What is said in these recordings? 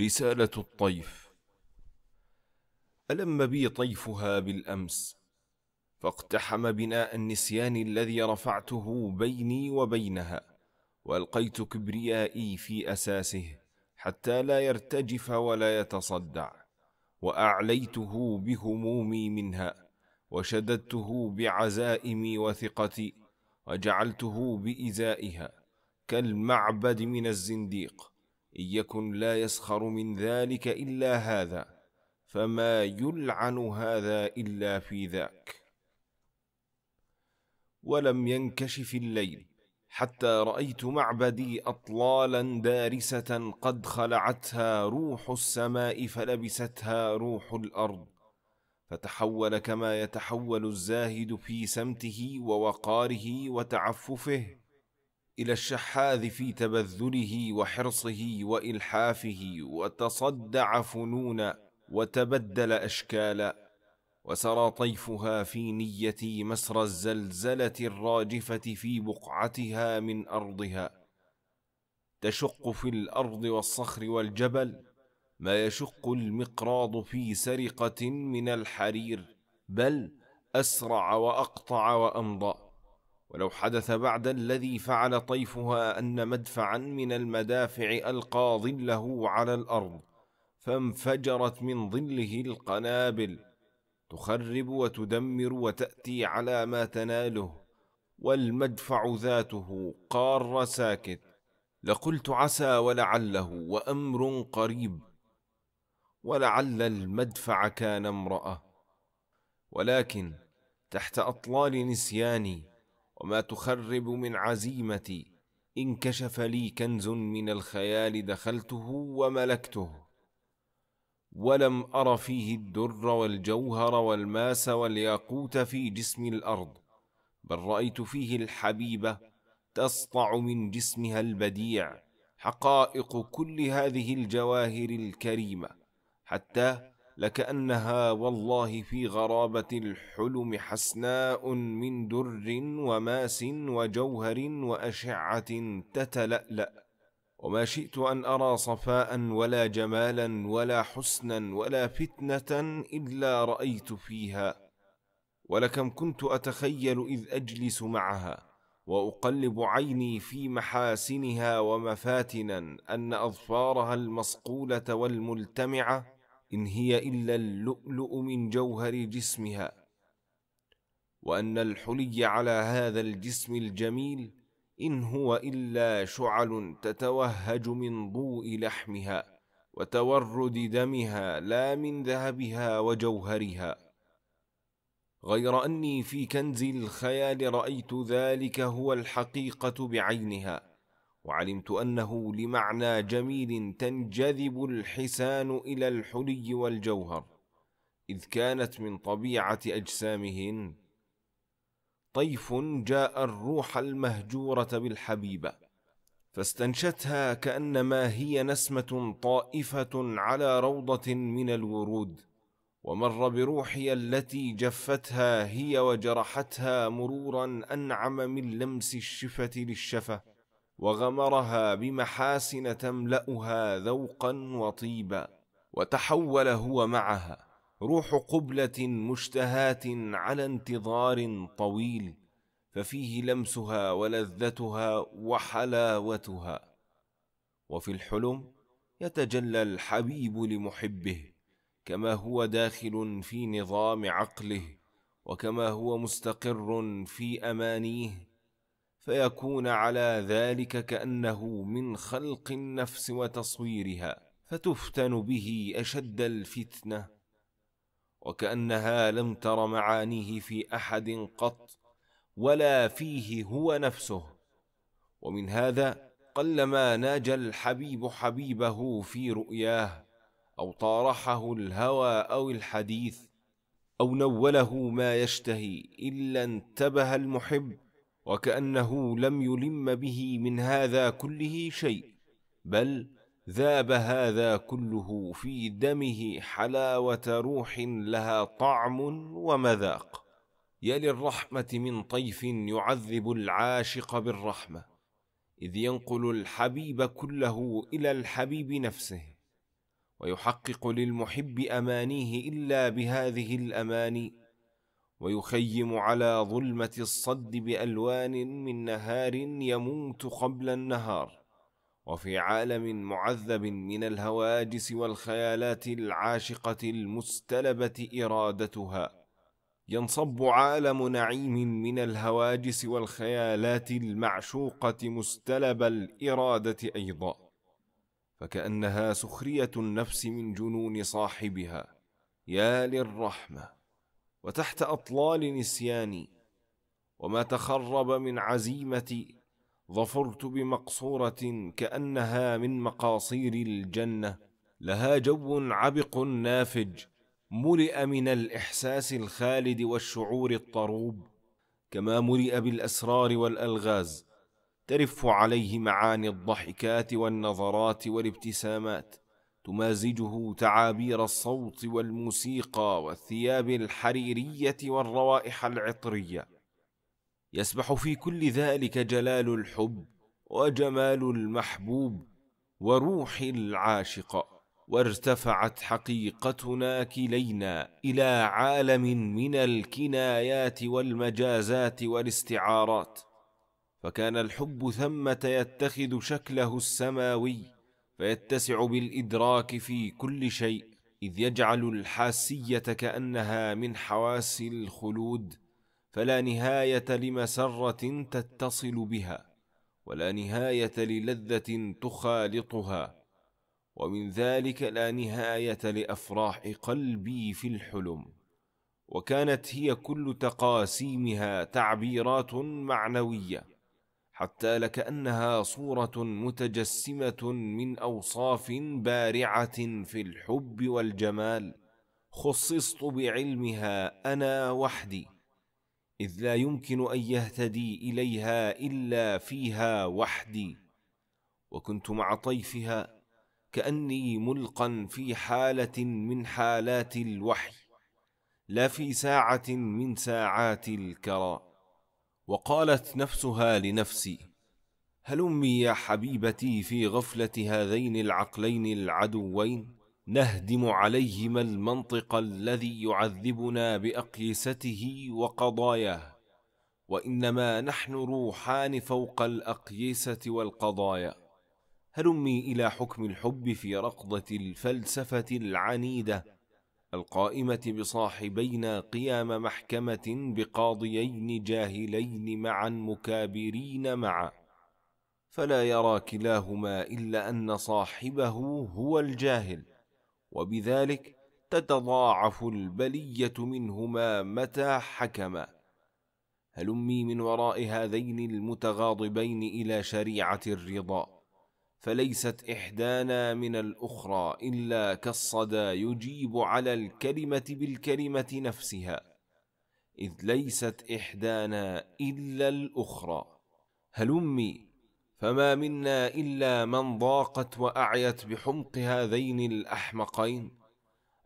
رسالة الطيف ألم بي طيفها بالأمس فاقتحم بناء النسيان الذي رفعته بيني وبينها وألقيت كبريائي في أساسه حتى لا يرتجف ولا يتصدع وأعليته بهمومي منها وشددته بعزائمي وثقتي وجعلته بإزائها كالمعبد من الزنديق إن يكن لا يسخر من ذلك إلا هذا فما يلعن هذا إلا في ذاك ولم ينكشف الليل حتى رأيت معبدي أطلالا دارسة قد خلعتها روح السماء فلبستها روح الأرض فتحول كما يتحول الزاهد في سمته ووقاره وتعففه الى الشحاذ في تبذله وحرصه والحافه وتصدع فنونا وتبدل اشكالا وسرى طيفها في نيتي مسرى الزلزله الراجفه في بقعتها من ارضها تشق في الارض والصخر والجبل ما يشق المقراض في سرقه من الحرير بل اسرع واقطع وامضى ولو حدث بعد الذي فعل طيفها أن مدفعا من المدافع ألقى ظله على الأرض فانفجرت من ظله القنابل تخرب وتدمر وتأتي على ما تناله والمدفع ذاته قار ساكت لقلت عسى ولعله وأمر قريب ولعل المدفع كان امرأة ولكن تحت أطلال نسياني وما تخرب من عزيمتي إن كشف لي كنز من الخيال دخلته وملكته ولم أر فيه الدر والجوهر والماس والياقوت في جسم الأرض بل رأيت فيه الحبيبة تسطع من جسمها البديع حقائق كل هذه الجواهر الكريمة حتى لكأنها والله في غرابة الحلم حسناء من در وماس وجوهر وأشعة تتلألأ وما شئت أن أرى صفاء ولا جمالا ولا حسنا ولا فتنة إلا رأيت فيها ولكم كنت أتخيل إذ أجلس معها وأقلب عيني في محاسنها ومفاتنا أن أظفارها المصقولة والملتمعة إن هي إلا اللؤلؤ من جوهر جسمها وأن الحلي على هذا الجسم الجميل إن هو إلا شعل تتوهج من ضوء لحمها وتورد دمها لا من ذهبها وجوهرها غير أني في كنز الخيال رأيت ذلك هو الحقيقة بعينها وعلمت انه لمعنى جميل تنجذب الحسان الى الحلي والجوهر اذ كانت من طبيعه اجسامهن طيف جاء الروح المهجوره بالحبيبه فاستنشتها كانما هي نسمه طائفه على روضه من الورود ومر بروحي التي جفتها هي وجرحتها مرورا انعم من لمس الشفه للشفه وغمرها بمحاسن تملاها ذوقا وطيبا وتحول هو معها روح قبله مشتهاه على انتظار طويل ففيه لمسها ولذتها وحلاوتها وفي الحلم يتجلى الحبيب لمحبه كما هو داخل في نظام عقله وكما هو مستقر في امانيه فيكون على ذلك كأنه من خلق النفس وتصويرها فتفتن به أشد الفتنة وكأنها لم تر معانيه في أحد قط ولا فيه هو نفسه ومن هذا قلما ناجى الحبيب حبيبه في رؤياه أو طارحه الهوى أو الحديث أو نوله ما يشتهي إلا انتبه المحب وكأنه لم يلم به من هذا كله شيء بل ذاب هذا كله في دمه حلاوة روح لها طعم ومذاق يا للرحمة من طيف يعذب العاشق بالرحمة إذ ينقل الحبيب كله إلى الحبيب نفسه ويحقق للمحب أمانيه إلا بهذه الأماني ويخيم على ظلمة الصد بألوان من نهار يموت قبل النهار وفي عالم معذب من الهواجس والخيالات العاشقة المستلبة إرادتها ينصب عالم نعيم من الهواجس والخيالات المعشوقة مستلب الإرادة أيضا فكأنها سخرية النفس من جنون صاحبها يا للرحمه وتحت اطلال نسياني وما تخرب من عزيمتي ظفرت بمقصوره كانها من مقاصير الجنه لها جو عبق نافج ملئ من الاحساس الخالد والشعور الطروب كما ملئ بالاسرار والالغاز ترف عليه معاني الضحكات والنظرات والابتسامات تمازجه تعابير الصوت والموسيقى والثياب الحريريه والروائح العطريه يسبح في كل ذلك جلال الحب وجمال المحبوب وروح العاشق وارتفعت حقيقتنا كلينا الى عالم من الكنايات والمجازات والاستعارات فكان الحب ثمه يتخذ شكله السماوي فيتسع بالادراك في كل شيء اذ يجعل الحاسيه كانها من حواس الخلود فلا نهايه لمسره تتصل بها ولا نهايه للذه تخالطها ومن ذلك لا نهايه لافراح قلبي في الحلم وكانت هي كل تقاسيمها تعبيرات معنويه حتى لكانها صوره متجسمه من اوصاف بارعه في الحب والجمال خصصت بعلمها انا وحدي اذ لا يمكن ان يهتدي اليها الا فيها وحدي وكنت مع طيفها كاني ملقا في حاله من حالات الوحي لا في ساعه من ساعات الكرام وقالت نفسها لنفسي هلمي يا حبيبتي في غفله هذين العقلين العدوين نهدم عليهما المنطق الذي يعذبنا باقيسته وقضاياه وانما نحن روحان فوق الاقيسه والقضايا هلمي الى حكم الحب في ركضه الفلسفه العنيده القائمة بصاحبينا قيام محكمة بقاضيين جاهلين معا مكابرين معا فلا يرى كلاهما إلا أن صاحبه هو الجاهل وبذلك تتضاعف البلية منهما متى حكما هلمي من وراء هذين المتغاضبين إلى شريعة الرضا فليست احدانا من الاخرى الا كالصدى يجيب على الكلمه بالكلمه نفسها اذ ليست احدانا الا الاخرى هلمي فما منا الا من ضاقت واعيت بحمق هذين الاحمقين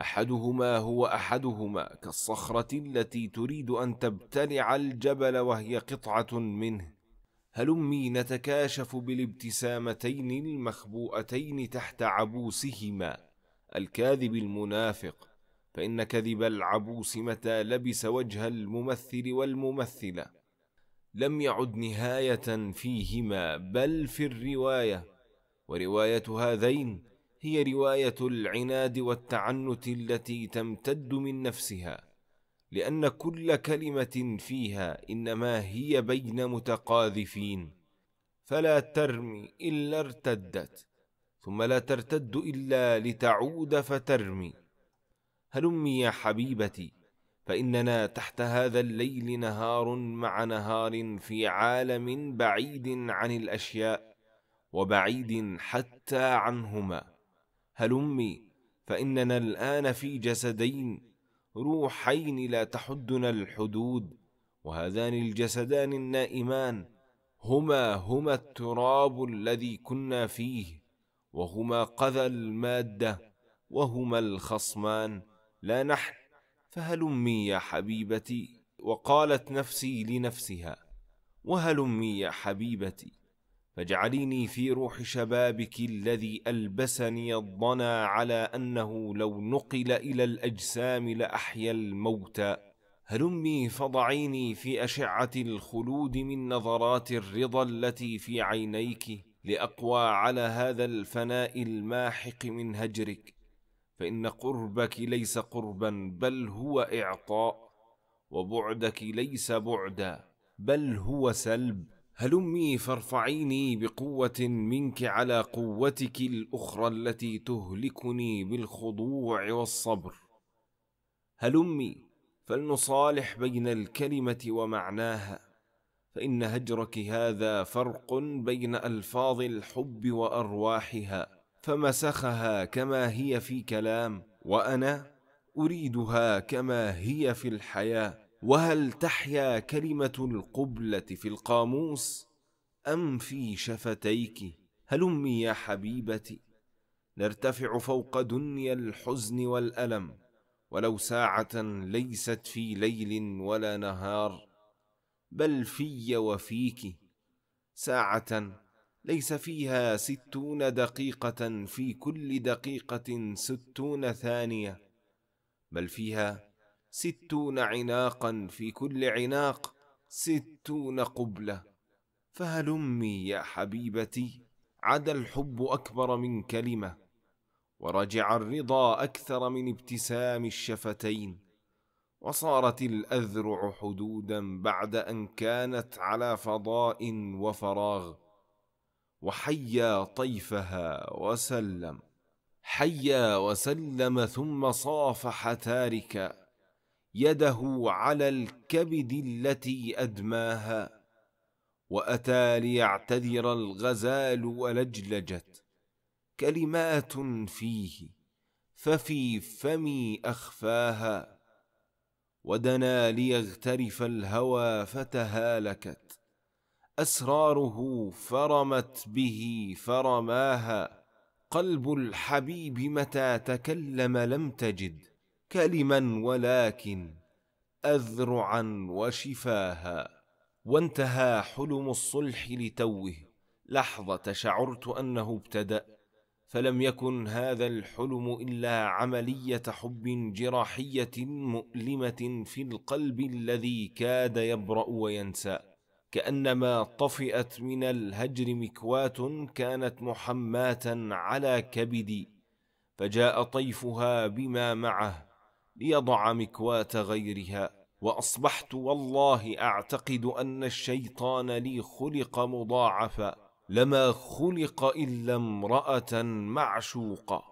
احدهما هو احدهما كالصخره التي تريد ان تبتلع الجبل وهي قطعه منه هلمي نتكاشف بالابتسامتين المخبوءتين تحت عبوسهما الكاذب المنافق فان كذب العبوس متى لبس وجه الممثل والممثله لم يعد نهايه فيهما بل في الروايه وروايه هذين هي روايه العناد والتعنت التي تمتد من نفسها لان كل كلمه فيها انما هي بين متقاذفين فلا ترمي الا ارتدت ثم لا ترتد الا لتعود فترمي هلمي يا حبيبتي فاننا تحت هذا الليل نهار مع نهار في عالم بعيد عن الاشياء وبعيد حتى عنهما هلمي فاننا الان في جسدين روحين لا تحدنا الحدود وهذان الجسدان النائمان هما هما التراب الذي كنا فيه وهما قذى الماده وهما الخصمان لا نحن فهلمي يا حبيبتي وقالت نفسي لنفسها وهلمي يا حبيبتي فاجعليني في روح شبابك الذي ألبسني الضنا على أنه لو نقل إلى الأجسام لأحيا الموتى هلمي فضعيني في أشعة الخلود من نظرات الرضا التي في عينيك لأقوى على هذا الفناء الماحق من هجرك فإن قربك ليس قربا بل هو إعطاء وبعدك ليس بعدا بل هو سلب هلمي فارفعيني بقوة منك على قوتك الأخرى التي تهلكني بالخضوع والصبر. هلمي فلنصالح بين الكلمة ومعناها، فإن هجرك هذا فرق بين ألفاظ الحب وأرواحها، فمسخها كما هي في كلام، وأنا أريدها كما هي في الحياة. وهل تحيا كلمة القبلة في القاموس أم في شفتيك هلمي يا حبيبتي نرتفع فوق دنيا الحزن والألم ولو ساعة ليست في ليل ولا نهار بل في وفيك ساعة ليس فيها ستون دقيقة في كل دقيقة ستون ثانية بل فيها ستون عناقا في كل عناق ستون قبلة فهلمي يا حبيبتي عدا الحب أكبر من كلمة ورجع الرضا أكثر من ابتسام الشفتين وصارت الأذرع حدودا بعد أن كانت على فضاء وفراغ وحيا طيفها وسلم حيا وسلم ثم صافح تاركا يده على الكبد التي أدماها وأتى ليعتذر الغزال ولجلجت كلمات فيه ففي فمي أخفاها ودنا ليغترف الهوى فتهالكت أسراره فرمت به فرماها قلب الحبيب متى تكلم لم تجد كلما ولكن أذرعا وشفاها وانتهى حلم الصلح لتوه لحظة شعرت أنه ابتدأ فلم يكن هذا الحلم إلا عملية حب جراحية مؤلمة في القلب الذي كاد يبرأ وينسى كأنما طفئت من الهجر مكوات كانت محماة على كبدي فجاء طيفها بما معه ليضع مكواة غيرها واصبحت والله اعتقد ان الشيطان لي خلق مضاعفا لما خلق الا امراه معشوقه